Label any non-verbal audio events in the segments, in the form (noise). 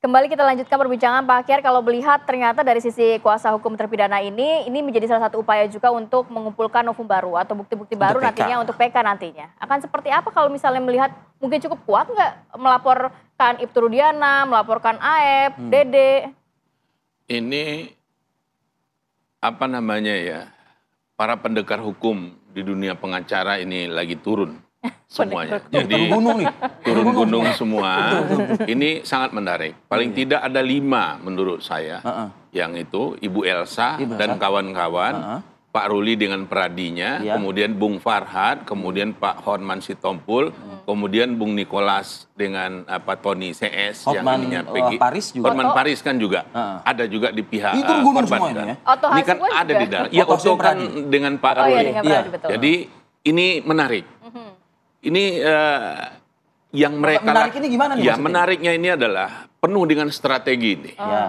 Kembali kita lanjutkan perbincangan Pak Akhir, kalau melihat ternyata dari sisi kuasa hukum terpidana ini, ini menjadi salah satu upaya juga untuk mengumpulkan novum baru atau bukti-bukti baru untuk nantinya untuk PK nantinya. Akan seperti apa kalau misalnya melihat mungkin cukup kuat nggak melaporkan Ibtu Rudiana, melaporkan AEP, hmm. Dede? Ini apa namanya ya, para pendekar hukum di dunia pengacara ini lagi turun semuanya. Jadi turun gunung nih. Turun gunung semua. (laughs) Ini sangat menarik. Paling iya. tidak ada lima menurut saya. Yang itu Ibu Elsa dan kawan-kawan. Pak Ruli dengan peradinya, ya. kemudian Bung Farhad, kemudian Pak Hotman Sitompul, hmm. kemudian Bung Nikolas dengan apa Tony CS Hotman, yang ininya eh, PG. Paris juga. Hotman Oto. Paris kan juga uh. ada juga di pihak Itu uh, korban semuanya, kan. Ya? ini kan juga. ada di dalam. Iya, Oto, kan dengan Pak oh, iya, Ruli. Oh, dengan ya. Jadi ini menarik ini uh, yang mereka menarik ini gimana nih? Ya menariknya ini adalah penuh dengan strategi ini. Ah. Ya.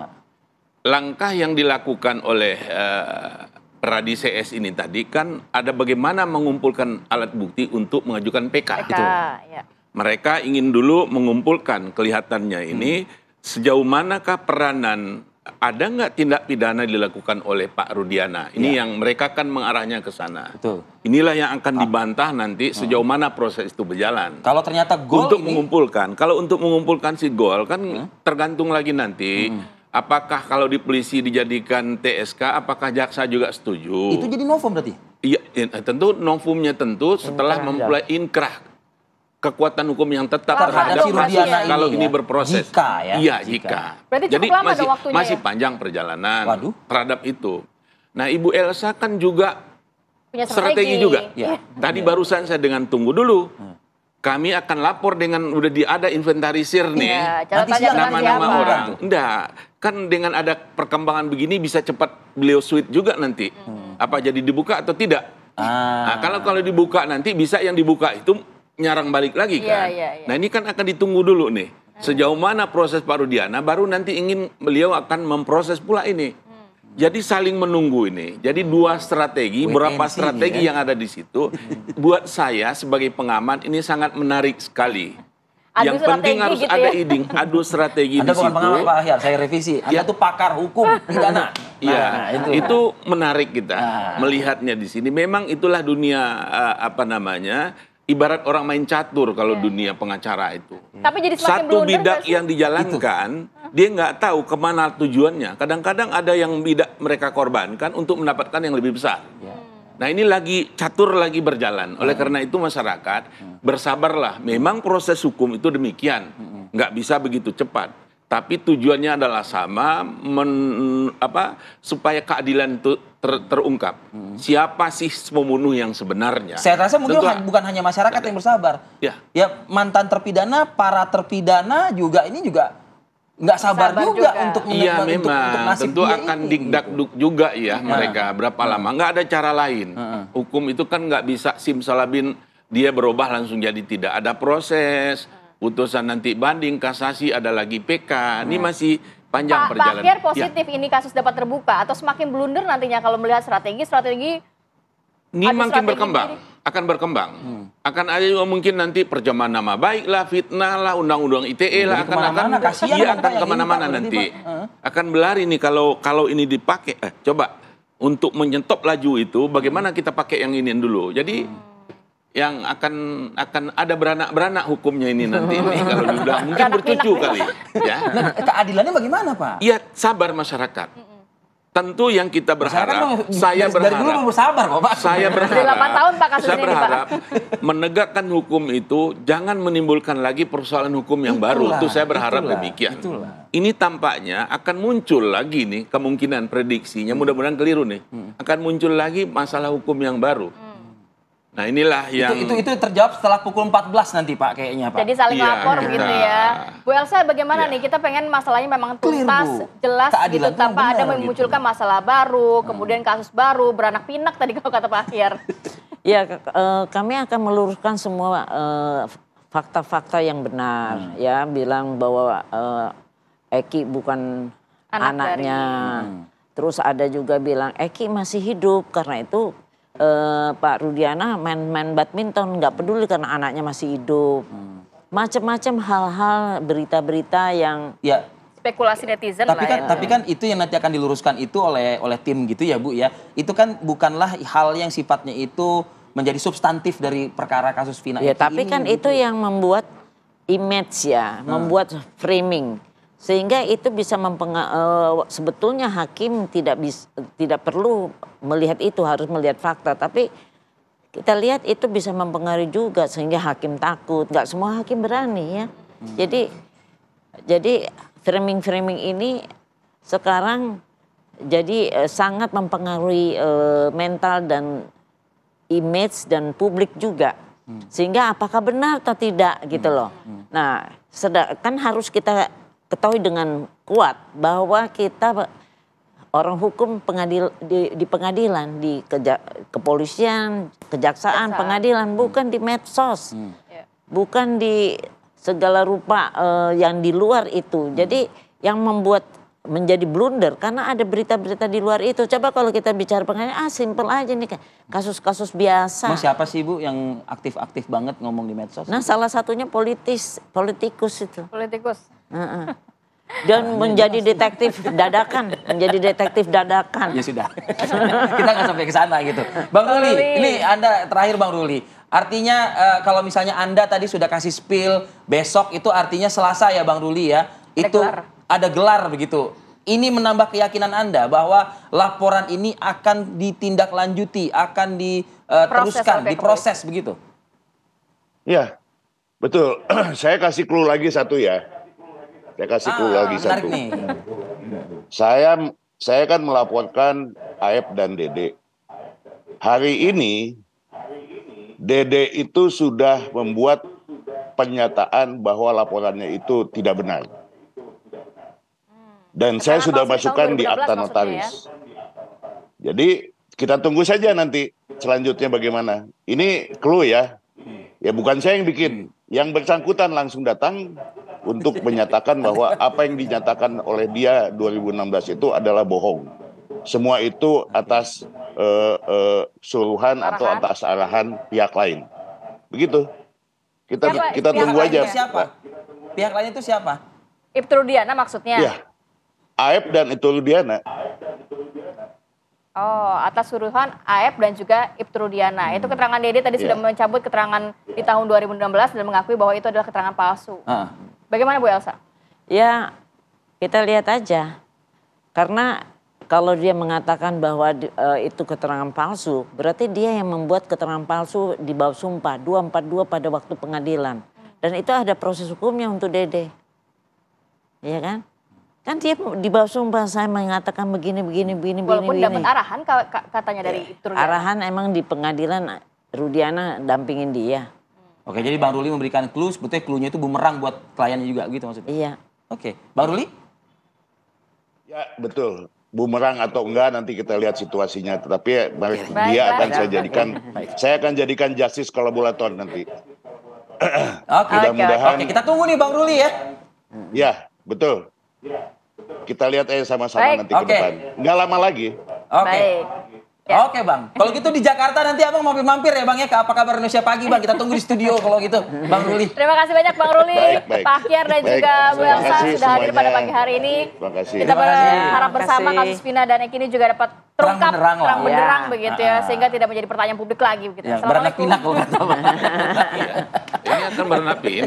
Langkah yang dilakukan oleh uh, Pradi CS ini tadi kan ada bagaimana mengumpulkan alat bukti untuk mengajukan PK. PK gitu. ya. Mereka ingin dulu mengumpulkan kelihatannya ini hmm. sejauh manakah peranan ada nggak tindak pidana dilakukan oleh Pak Rudiana? Ini ya. yang mereka kan mengarahnya ke sana. Betul. Inilah yang akan ah. dibantah nanti hmm. sejauh mana proses itu berjalan. Kalau ternyata gol untuk ini... mengumpulkan, kalau untuk mengumpulkan si gol kan hmm? tergantung lagi nanti hmm. apakah kalau di polisi dijadikan TSK, apakah jaksa juga setuju? Itu jadi novum berarti? Iya, eh, tentu novumnya tentu setelah memulai inkrah kekuatan hukum yang tetap lama terhadap kasus kalau ini, ya? ini berproses. Jika ya. Iya, jika. jika. Jadi masih masih ya? panjang perjalanan Waduh. terhadap itu. Nah, Ibu Elsa kan juga Punya strategi. strategi juga. Ya. Tadi ya. barusan saya dengan tunggu dulu. Hmm. Kami akan lapor dengan udah di ada inventarisir nih ya, nama-nama orang. Enggak, kan dengan ada perkembangan begini bisa cepat beliau sweet juga nanti. Hmm. Apa jadi dibuka atau tidak? Ah. Nah, kalau kalau dibuka nanti bisa yang dibuka itu nyarang balik lagi iya, kan. Yeah, yeah, yeah. Nah ini kan akan ditunggu dulu nih. Hmm. Sejauh mana proses Pak Rudiana, baru nanti ingin beliau akan memproses pula ini. Hmm. Jadi saling menunggu ini. Jadi dua strategi, WNC berapa strategi ya. yang ada di situ. buat saya sebagai pengaman ini sangat menarik sekali. Adu yang penting harus gitu ada ya. iding, adu strategi Anda di bukan situ. pengamat Pak Ahyar, saya revisi. Anda ya. tuh pakar hukum (laughs) pidana. Nah, iya, nah, nah, itu. itu menarik kita nah. melihatnya di sini. Memang itulah dunia eh, apa namanya ibarat orang main catur kalau yeah. dunia pengacara itu. Tapi jadi satu bidak yang dijalankan, itu. dia nggak tahu kemana tujuannya. Kadang-kadang ada yang bidak mereka korbankan untuk mendapatkan yang lebih besar. Yeah. Nah ini lagi catur lagi berjalan. Oleh iya. karena itu masyarakat iya. bersabarlah. Memang proses hukum itu demikian, iya. nggak bisa begitu cepat. Tapi tujuannya adalah sama, men, apa supaya keadilan itu ter, terungkap hmm. siapa sih pembunuh yang sebenarnya. Saya rasa mungkin Tentu, ha bukan hanya masyarakat ada. yang bersabar. Ya. ya mantan terpidana, para terpidana juga ini juga nggak sabar, sabar juga, juga untuk iya memang untuk, untuk nasib tentu akan ini. juga ya hmm. mereka berapa hmm. lama nggak ada cara lain hmm. hukum itu kan nggak bisa simsalabin dia berubah langsung jadi tidak ada proses putusan nanti banding kasasi ada lagi PK hmm. ini masih panjang Pak, perjalanan. Pak Akhir ya. positif ya. ini kasus dapat terbuka atau semakin blunder nantinya kalau melihat strategi strategi ini makin strategi berkembang, ini. akan berkembang. Hmm. Akan ada juga mungkin nanti perjaman nama baik lah, fitnah lah, undang-undang ITE lah, akan akan iya akan kemana-mana nanti. Uh. Akan berlari ini kalau kalau ini dipakai, eh, coba untuk menyentop laju itu, bagaimana kita pakai yang ini dulu. Jadi hmm yang akan akan ada beranak-beranak hukumnya ini nanti ini (laughs) kalau sudah mungkin bercucu kali ya. (laughs) Nah, keadilannya bagaimana, Pak? Iya, sabar masyarakat. Tentu yang kita berharap, Masyarakat saya dari berharap. Dari dulu bersabar kok, Pak. Saya berharap. 8 tahun Pak kasus saya ini, berharap Pak. menegakkan hukum itu jangan menimbulkan lagi persoalan hukum yang itulah, baru. Itu saya berharap itulah, demikian. Itulah. Ini tampaknya akan muncul lagi nih kemungkinan prediksinya, mudah-mudahan keliru nih. Hmm. Akan muncul lagi masalah hukum yang baru. Nah inilah yang itu, itu itu terjawab setelah pukul 14 nanti Pak kayaknya Pak. Jadi saling ya, lapor kita... gitu ya. Bu Elsa bagaimana ya. nih kita pengen masalahnya memang tuntas, jelas gitu. Keadilan gitu tanpa benar, ada memunculkan gitu. masalah baru, hmm. kemudian kasus baru, beranak pinak tadi kalau kata Pak Akhir. (laughs) ya eh, kami akan meluruskan semua eh, fakta-fakta yang benar hmm. ya bilang bahwa eh, Eki bukan Anak anaknya. Dari... Hmm. Terus ada juga bilang Eki masih hidup karena itu uh, Pak Rudiana main-main badminton nggak peduli karena anaknya masih hidup. Hmm. Macam-macam hal-hal berita-berita yang ya spekulasi netizen tapi lah kan, ya. Tapi kan itu yang nanti akan diluruskan itu oleh oleh tim gitu ya Bu ya. Itu kan bukanlah hal yang sifatnya itu menjadi substantif dari perkara kasus Vina. Ya, tapi ini, kan gitu. itu yang membuat image ya, hmm. membuat framing sehingga itu bisa mempengaruhi eh, sebetulnya hakim tidak bisa tidak perlu melihat itu harus melihat fakta tapi kita lihat itu bisa mempengaruhi juga sehingga hakim takut nggak semua hakim berani ya hmm. jadi jadi framing framing ini sekarang jadi eh, sangat mempengaruhi eh, mental dan image dan publik juga hmm. sehingga apakah benar atau tidak gitu hmm. loh hmm. nah sedangkan kan harus kita ketahui dengan kuat bahwa kita orang hukum pengadil di, di pengadilan di keja, kepolisian kejaksaan Kejaksaan. pengadilan hmm. bukan di medsos Hmm. Ya. bukan di segala rupa uh, yang di luar itu jadi hmm. yang membuat menjadi blunder karena ada berita-berita di luar itu. Coba kalau kita bicara penganiayaan, ah simple aja nih kasus-kasus biasa. Mas siapa sih Bu yang aktif-aktif banget ngomong di medsos? Nah salah satunya politis, politikus itu. Politikus. Uh -uh. Dan nah, menjadi detektif dadakan, menjadi detektif dadakan. Ya sudah, (laughs) kita nggak sampai ke sana gitu. Bang Ruli, ini anda terakhir Bang Ruli. Artinya uh, kalau misalnya anda tadi sudah kasih spill besok itu artinya Selasa ya Bang Ruli ya. Itu ada gelar begitu. Ini menambah keyakinan Anda bahwa laporan ini akan ditindaklanjuti, akan diteruskan, eh, diproses begitu. Ya, betul. (clears throat) Saya kasih clue lagi satu ya. Saya kasih clue ah, lagi satu. Nih. Saya saya kan melaporkan Aep dan Dede. Hari ini Dede itu sudah membuat pernyataan bahwa laporannya itu tidak benar. Dan saya saya sudah masukkan di akta ya? notaris. Ya? Jadi kita tunggu saja nanti selanjutnya bagaimana. Ini clue ya. Ya bukan saya yang bikin. Yang bersangkutan langsung datang untuk (laughs) menyatakan bahwa apa yang dinyatakan oleh dia 2016 itu adalah bohong. Semua itu atas uh, uh, suruhan arahan. atau atas arahan pihak lain. Begitu. Kita kita tunggu aja. Siapa? Pihak lain itu siapa? Ibtrudiana maksudnya. Ya. Aep dan Itrudiana. Oh, atas suruhan Aep dan juga Ibtrudiana. Hmm. Itu keterangan Dede tadi yeah. sudah mencabut keterangan di tahun 2016 dan mengakui bahwa itu adalah keterangan palsu. Ah. Bagaimana Bu Elsa? Ya, kita lihat aja. Karena kalau dia mengatakan bahwa e, itu keterangan palsu, berarti dia yang membuat keterangan palsu di bawah sumpah 242 pada waktu pengadilan. Dan itu ada proses hukumnya untuk Dede. Iya kan? Kan dia di bawah sumpah saya mengatakan begini, begini, begini, Walaupun begini. Walaupun dapat arahan katanya dari ya, Arahan emang di pengadilan Rudiana dampingin dia. Oke, jadi Bang Ruli memberikan clue, sebetulnya clue-nya itu bumerang buat kliennya juga gitu maksudnya? Iya. Oke, Bang Ruli? Ya, betul. Bumerang atau enggak nanti kita lihat situasinya. Tetapi ya, baik, dia akan saya jadikan, baik. saya akan jadikan justice kolaborator nanti. Oke, okay. mudah-mudahan. Oke, okay, kita tunggu nih Bang Ruli ya. Ya, betul. Ya. Kita lihat aja sama-sama nanti okay. ke depan. Nggak lama lagi. Oke. Okay. Ya. Oke bang, kalau gitu di Jakarta nanti abang mau mampir ya bang ya ke Apa Kabar Indonesia Pagi bang. Kita tunggu di studio kalau gitu Bang Ruli. Terima kasih banyak Bang Ruli, Pak Kiar dan baik. juga Bu Elsa sudah semuanya. hadir pada pagi hari ini. Terima kasih. Kita berharap bersama kasus Vina dan Eki ini juga dapat terungkap, terang benderang, terang benderang ya. begitu ya. Ah, ah. Sehingga tidak menjadi pertanyaan publik lagi. Begitu. Ya, Selamat pinak (laughs) Ini akan berenap ya.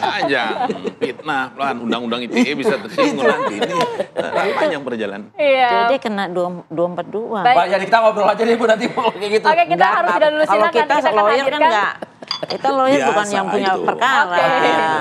Panjang. Fitnah, pelan. Undang-undang ITE bisa tersinggung nanti. Ini panjang perjalanan. Iya. Jadi kena 242. Baik. Pak, jadi ya, kita ngobrol aja deh Bu nanti mau kayak gitu. Oke, kita harus tidak dulu Kalau kita, kita lawyer kan enggak. Kita lawyer bukan yang punya itu. perkara. Okay.